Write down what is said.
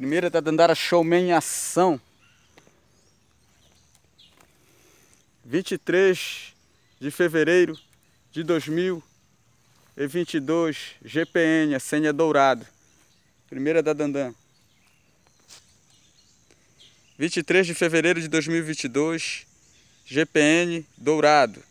Primeira da tá Dandara Showman em ação. 23 de fevereiro de 2022, GPN, a senha é dourado. Primeira da Dandan. 23 de fevereiro de 2022, GPN dourado.